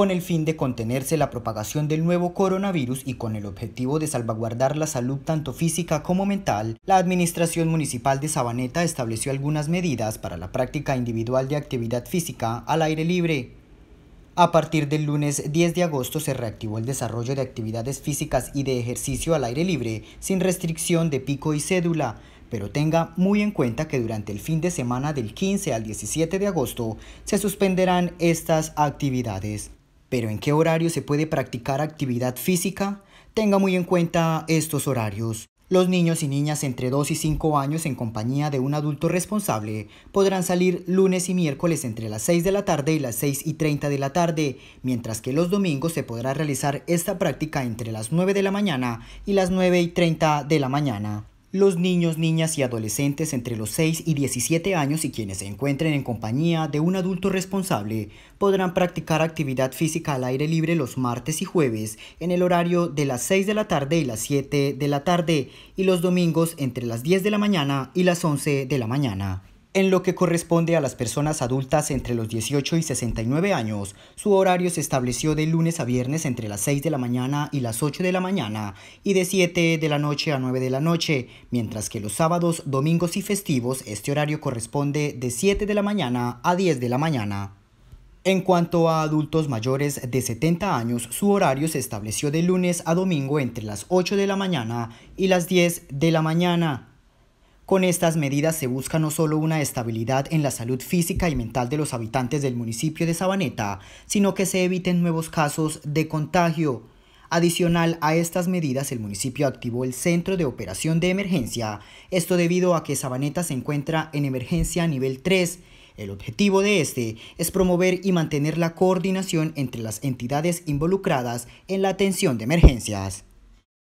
con el fin de contenerse la propagación del nuevo coronavirus y con el objetivo de salvaguardar la salud tanto física como mental, la Administración Municipal de Sabaneta estableció algunas medidas para la práctica individual de actividad física al aire libre. A partir del lunes 10 de agosto se reactivó el desarrollo de actividades físicas y de ejercicio al aire libre, sin restricción de pico y cédula, pero tenga muy en cuenta que durante el fin de semana del 15 al 17 de agosto se suspenderán estas actividades pero en qué horario se puede practicar actividad física, tenga muy en cuenta estos horarios. Los niños y niñas entre 2 y 5 años en compañía de un adulto responsable podrán salir lunes y miércoles entre las 6 de la tarde y las 6 y 30 de la tarde, mientras que los domingos se podrá realizar esta práctica entre las 9 de la mañana y las 9 y 30 de la mañana. Los niños, niñas y adolescentes entre los 6 y 17 años y quienes se encuentren en compañía de un adulto responsable podrán practicar actividad física al aire libre los martes y jueves en el horario de las 6 de la tarde y las 7 de la tarde y los domingos entre las 10 de la mañana y las 11 de la mañana. En lo que corresponde a las personas adultas entre los 18 y 69 años, su horario se estableció de lunes a viernes entre las 6 de la mañana y las 8 de la mañana y de 7 de la noche a 9 de la noche, mientras que los sábados, domingos y festivos este horario corresponde de 7 de la mañana a 10 de la mañana. En cuanto a adultos mayores de 70 años, su horario se estableció de lunes a domingo entre las 8 de la mañana y las 10 de la mañana, con estas medidas se busca no solo una estabilidad en la salud física y mental de los habitantes del municipio de Sabaneta, sino que se eviten nuevos casos de contagio. Adicional a estas medidas, el municipio activó el Centro de Operación de Emergencia, esto debido a que Sabaneta se encuentra en emergencia nivel 3. El objetivo de este es promover y mantener la coordinación entre las entidades involucradas en la atención de emergencias.